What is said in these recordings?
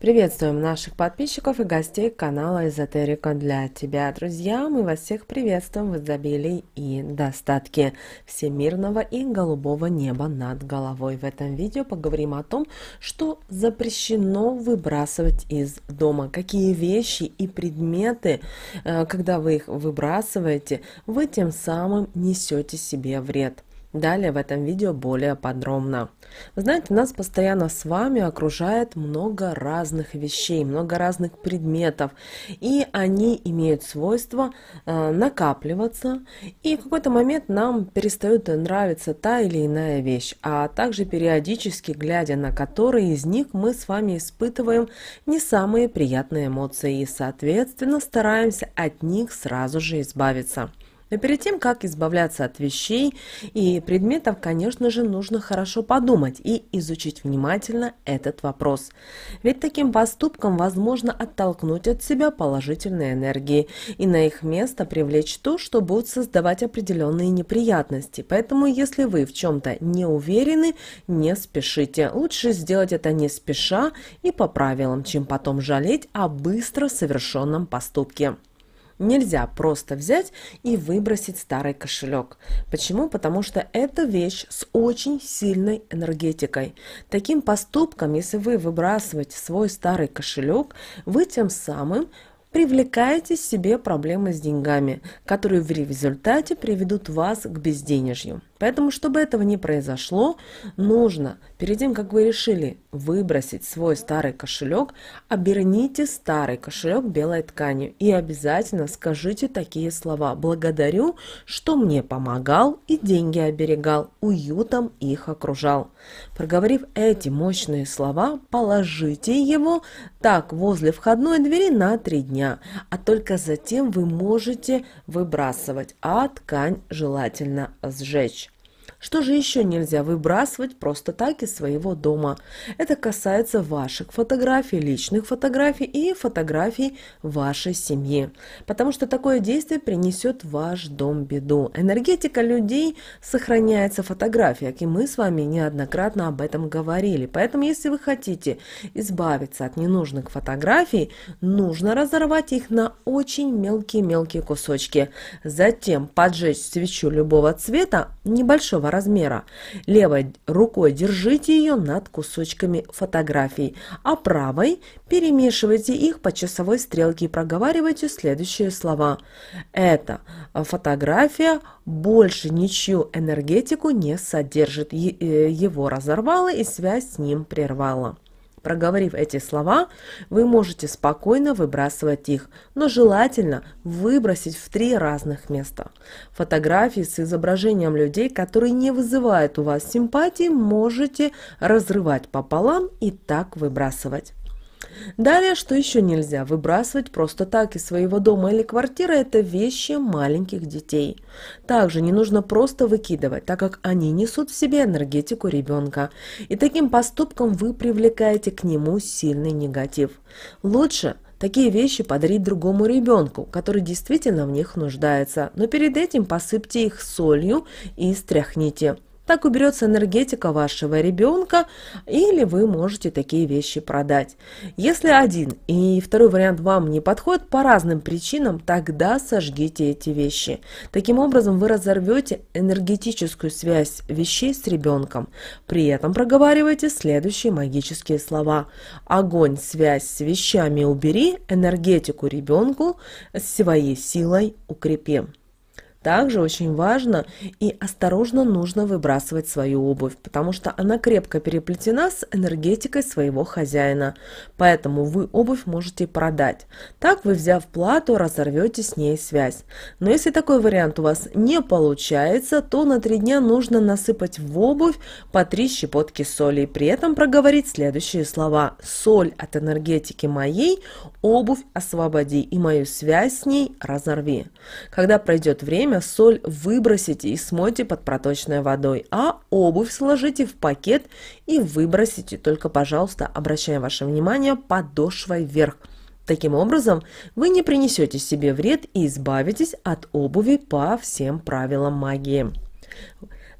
Приветствуем наших подписчиков и гостей канала Эзотерика для тебя. Друзья, мы вас всех приветствуем в изобилии и достатке всемирного и голубого неба над головой. В этом видео поговорим о том, что запрещено выбрасывать из дома. Какие вещи и предметы, э, когда вы их выбрасываете, вы тем самым несете себе вред. Далее в этом видео более подробно. Вы знаете, нас постоянно с вами окружает много разных вещей, много разных предметов. И они имеют свойство э, накапливаться. И в какой-то момент нам перестают нравиться та или иная вещь. А также периодически, глядя на которые из них, мы с вами испытываем не самые приятные эмоции. И, соответственно, стараемся от них сразу же избавиться. Но перед тем, как избавляться от вещей и предметов, конечно же, нужно хорошо подумать и изучить внимательно этот вопрос. Ведь таким поступком возможно оттолкнуть от себя положительные энергии и на их место привлечь то, что будет создавать определенные неприятности. Поэтому, если вы в чем-то не уверены, не спешите. Лучше сделать это не спеша и по правилам, чем потом жалеть о быстро совершенном поступке. Нельзя просто взять и выбросить старый кошелек. Почему? Потому что это вещь с очень сильной энергетикой. Таким поступком, если вы выбрасываете свой старый кошелек, вы тем самым привлекаете себе проблемы с деньгами, которые в результате приведут вас к безденежью. Поэтому, чтобы этого не произошло, нужно, перед тем, как вы решили выбросить свой старый кошелек, оберните старый кошелек белой тканью и обязательно скажите такие слова «благодарю, что мне помогал и деньги оберегал, уютом их окружал». Проговорив эти мощные слова, положите его так возле входной двери на три дня дня, а только затем вы можете выбрасывать, а ткань желательно сжечь. Что же еще нельзя выбрасывать просто так из своего дома? Это касается ваших фотографий, личных фотографий и фотографий вашей семьи. Потому что такое действие принесет ваш дом беду. Энергетика людей сохраняется в фотографиях, и мы с вами неоднократно об этом говорили. Поэтому, если вы хотите избавиться от ненужных фотографий, нужно разорвать их на очень мелкие-мелкие кусочки. Затем поджечь свечу любого цвета небольшого размера. Левой рукой держите ее над кусочками фотографий, а правой перемешивайте их по часовой стрелке и проговаривайте следующие слова. Эта фотография больше ничью энергетику не содержит, э, его разорвала и связь с ним прервала. Проговорив эти слова, вы можете спокойно выбрасывать их, но желательно выбросить в три разных места. Фотографии с изображением людей, которые не вызывают у вас симпатии, можете разрывать пополам и так выбрасывать. Далее, что еще нельзя выбрасывать просто так из своего дома или квартиры, это вещи маленьких детей. Также не нужно просто выкидывать, так как они несут в себе энергетику ребенка. И таким поступком вы привлекаете к нему сильный негатив. Лучше – Такие вещи подарить другому ребенку, который действительно в них нуждается, но перед этим посыпьте их солью и стряхните. Так уберется энергетика вашего ребенка, или вы можете такие вещи продать. Если один и второй вариант вам не подходит по разным причинам, тогда сожгите эти вещи. Таким образом, вы разорвете энергетическую связь вещей с ребенком. При этом проговаривайте следующие магические слова. Огонь, связь с вещами убери, энергетику ребенку своей силой укрепи. Также очень важно и осторожно нужно выбрасывать свою обувь, потому что она крепко переплетена с энергетикой своего хозяина. Поэтому вы обувь можете продать. Так вы, взяв плату, разорвете с ней связь. Но если такой вариант у вас не получается, то на три дня нужно насыпать в обувь по три щепотки соли и при этом проговорить следующие слова. Соль от энергетики моей, обувь освободи и мою связь с ней разорви. Когда пройдет время, время соль выбросите и смойте под проточной водой, а обувь сложите в пакет и выбросите, только, пожалуйста, обращая ваше внимание подошвой вверх. Таким образом, вы не принесете себе вред и избавитесь от обуви по всем правилам магии.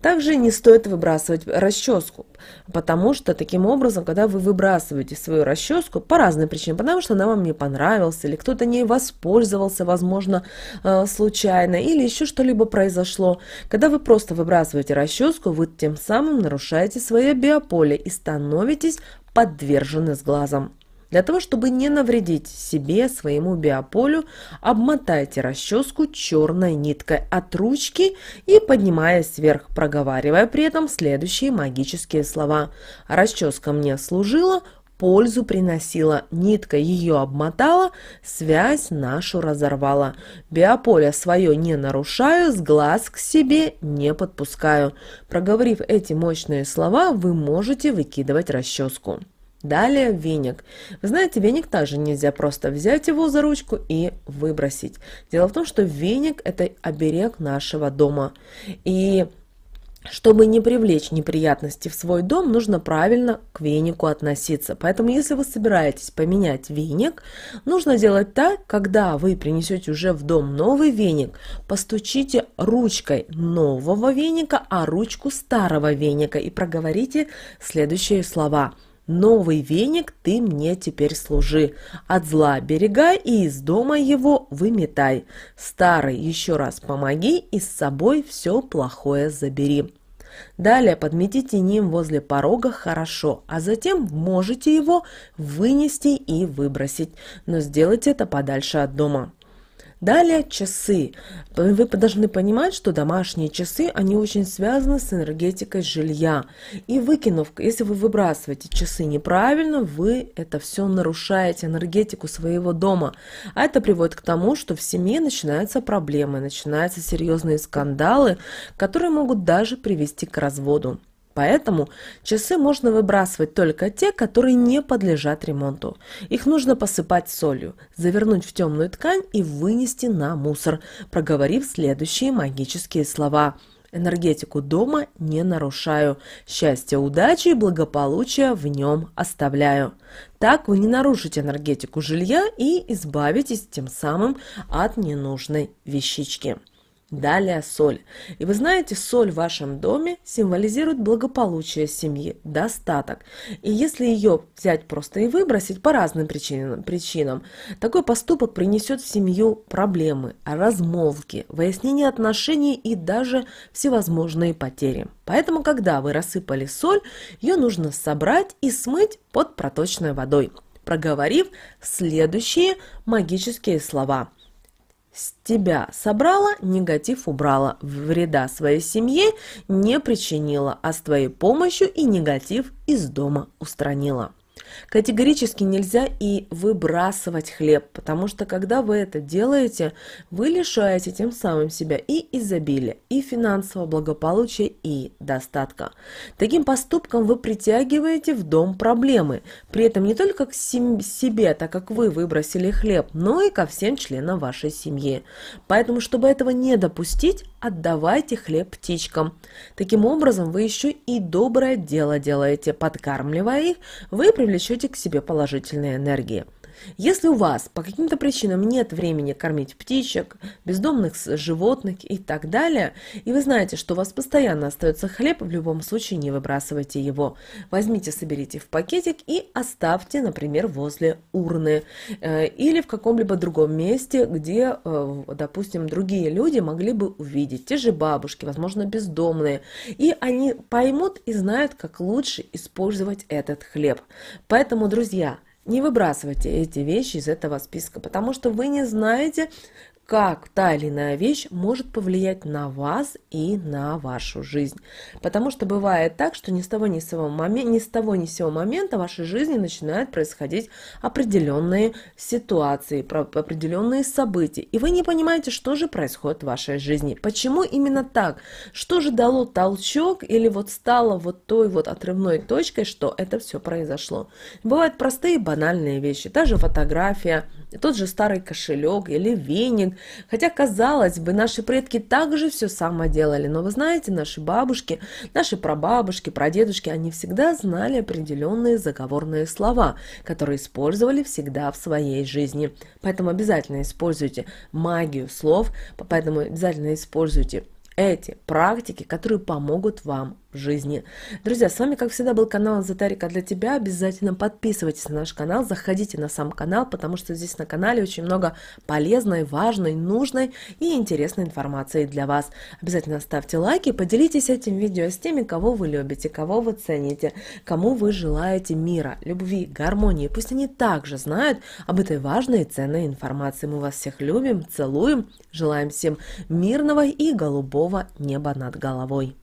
Также не стоит выбрасывать расческу, потому что таким образом, когда вы выбрасываете свою расческу по разным причинам, потому что она вам не понравилась, или кто-то не воспользовался, возможно, э, случайно, или еще что-либо произошло, когда вы просто выбрасываете расческу, вы тем самым нарушаете свое биополе и становитесь подвержены сглазам. Для того, чтобы не навредить себе, своему биополю, обмотайте расческу черной ниткой от ручки и поднимаясь вверх, проговаривая при этом следующие магические слова. Расческа мне служила, пользу приносила, нитка ее обмотала, связь нашу разорвала. Биополя свое не нарушаю, с глаз к себе не подпускаю. Проговорив эти мощные слова, вы можете выкидывать расческу. Далее веник. Вы знаете, веник также нельзя просто взять его за ручку и выбросить. Дело в том, что веник – это оберег нашего дома. И чтобы не привлечь неприятности в свой дом, нужно правильно к венику относиться. Поэтому, если вы собираетесь поменять веник, нужно делать так, когда вы принесете уже в дом новый веник, постучите ручкой нового веника, а ручку старого веника и проговорите следующие слова – Новый веник ты мне теперь служи, от зла берегай и из дома его выметай. Старый еще раз помоги и с собой все плохое забери. Далее подметите ним возле порога хорошо, а затем можете его вынести и выбросить, но сделайте это подальше от дома. Далее часы. Вы должны понимать, что домашние часы, они очень связаны с энергетикой жилья. И выкинув, если вы выбрасываете часы неправильно, вы это все нарушаете, энергетику своего дома. А это приводит к тому, что в семье начинаются проблемы, начинаются серьезные скандалы, которые могут даже привести к разводу. Поэтому часы можно выбрасывать только те, которые не подлежат ремонту. Их нужно посыпать солью, завернуть в темную ткань и вынести на мусор, проговорив следующие магические слова. Энергетику дома не нарушаю. счастье, удачи и благополучие в нем оставляю. Так вы не нарушите энергетику жилья и избавитесь тем самым от ненужной вещички. Далее соль. И вы знаете, соль в вашем доме символизирует благополучие семьи, достаток. И если ее взять просто и выбросить по разным причинам, причинам такой поступок принесет в семью проблемы, размолвки, выяснение отношений и даже всевозможные потери. Поэтому, когда вы рассыпали соль, ее нужно собрать и смыть под проточной водой, проговорив следующие магические слова – с тебя собрала, негатив убрала, вреда своей семье не причинила, а с твоей помощью и негатив из дома устранила. Категорически нельзя и выбрасывать хлеб, потому что когда вы это делаете, вы лишаете тем самым себя и изобилия, и финансового благополучия, и достатка. Таким поступком вы притягиваете в дом проблемы, при этом не только к себе, так как вы выбросили хлеб, но и ко всем членам вашей семьи. Поэтому, чтобы этого не допустить, отдавайте хлеб птичкам. Таким образом, вы еще и доброе дело делаете, подкармливая их, вы привлечете к себе положительные энергии. Если у вас по каким-то причинам нет времени кормить птичек, бездомных животных и так далее, и вы знаете, что у вас постоянно остается хлеб, в любом случае не выбрасывайте его. Возьмите, соберите в пакетик и оставьте, например, возле урны э, или в каком-либо другом месте, где, э, допустим, другие люди могли бы увидеть, те же бабушки, возможно, бездомные, и они поймут и знают, как лучше использовать этот хлеб. Поэтому, друзья, не выбрасывайте эти вещи из этого списка, потому что вы не знаете, как та или иная вещь может повлиять на вас и на вашу жизнь. Потому что бывает так, что ни с того ни с, сего момен... ни с того ни с сего момента в вашей жизни начинают происходить определенные ситуации, определенные события. И вы не понимаете, что же происходит в вашей жизни. Почему именно так? Что же дало толчок или вот стало вот той вот отрывной точкой, что это все произошло? Бывают простые банальные вещи. Та же фотография, тот же старый кошелек или веник. Хотя, казалось бы, наши предки также все самое делали. Но вы знаете, наши бабушки, наши прабабушки, прадедушки, они всегда знали определенные заговорные слова, которые использовали всегда в своей жизни. Поэтому обязательно используйте магию слов, поэтому обязательно используйте эти практики, которые помогут вам жизни. Друзья, с вами, как всегда, был канал Эзотерика для тебя. Обязательно подписывайтесь на наш канал, заходите на сам канал, потому что здесь на канале очень много полезной, важной, нужной и интересной информации для вас. Обязательно ставьте лайки, поделитесь этим видео с теми, кого вы любите, кого вы цените, кому вы желаете мира, любви, гармонии. Пусть они также знают об этой важной и ценной информации. Мы вас всех любим, целуем, желаем всем мирного и голубого неба над головой.